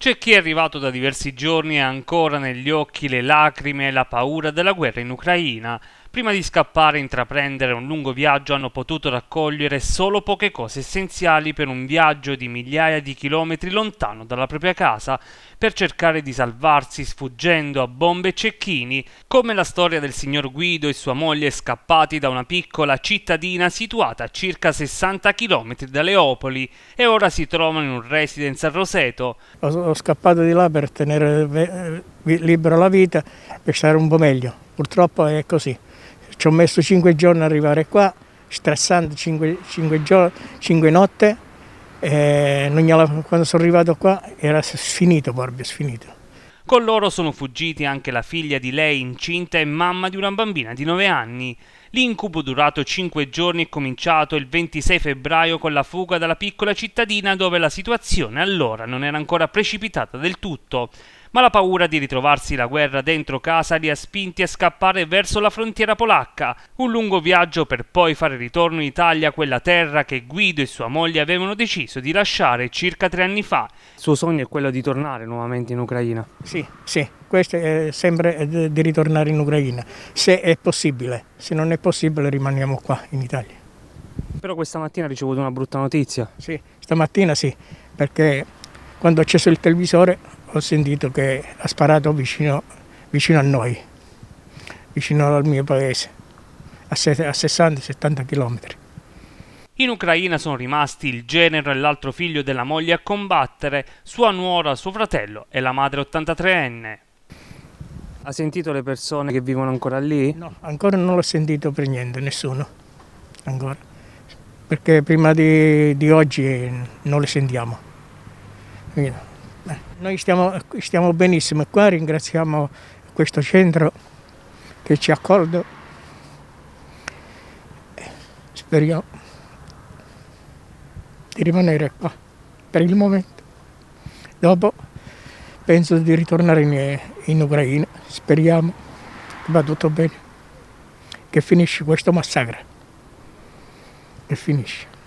C'è chi è arrivato da diversi giorni e ha ancora negli occhi le lacrime e la paura della guerra in Ucraina, Prima di scappare e intraprendere un lungo viaggio hanno potuto raccogliere solo poche cose essenziali per un viaggio di migliaia di chilometri lontano dalla propria casa per cercare di salvarsi sfuggendo a bombe e cecchini, come la storia del signor Guido e sua moglie scappati da una piccola cittadina situata a circa 60 km da Leopoli e ora si trovano in un residence a Roseto. Ho, ho scappato di là per tenere libero la vita per stare un po' meglio. Purtroppo è così. Ci ho messo cinque giorni ad arrivare qua, stressando cinque, 5 giorni, 5 notte. quando sono arrivato qua era sfinito, proprio sfinito. Con loro sono fuggiti anche la figlia di lei incinta e mamma di una bambina di 9 anni. L'incubo durato 5 giorni è cominciato il 26 febbraio con la fuga dalla piccola cittadina dove la situazione allora non era ancora precipitata del tutto ma la paura di ritrovarsi la guerra dentro casa li ha spinti a scappare verso la frontiera polacca, un lungo viaggio per poi fare ritorno in Italia, quella terra che Guido e sua moglie avevano deciso di lasciare circa tre anni fa. Il suo sogno è quello di tornare nuovamente in Ucraina. Sì, sì, questo è sempre eh, di ritornare in Ucraina, se è possibile, se non è possibile rimaniamo qua in Italia. Però questa mattina ha ricevuto una brutta notizia. Sì, stamattina sì, perché quando ho acceso il televisore ho sentito che ha sparato vicino, vicino a noi, vicino al mio paese, a 60-70 km. In Ucraina sono rimasti il genero e l'altro figlio della moglie a combattere, sua nuora, suo fratello e la madre 83enne. Ha sentito le persone che vivono ancora lì? No, ancora non l'ho sentito per niente, nessuno, ancora. Perché prima di, di oggi non le sentiamo. noi stiamo, stiamo benissimo qua, ringraziamo questo centro che ci ha accolto. Speriamo di rimanere qua per il momento. Dopo penso di ritornare in, eh, in Ucraina, speriamo che va tutto bene, che finisce questo massacro, che finisce.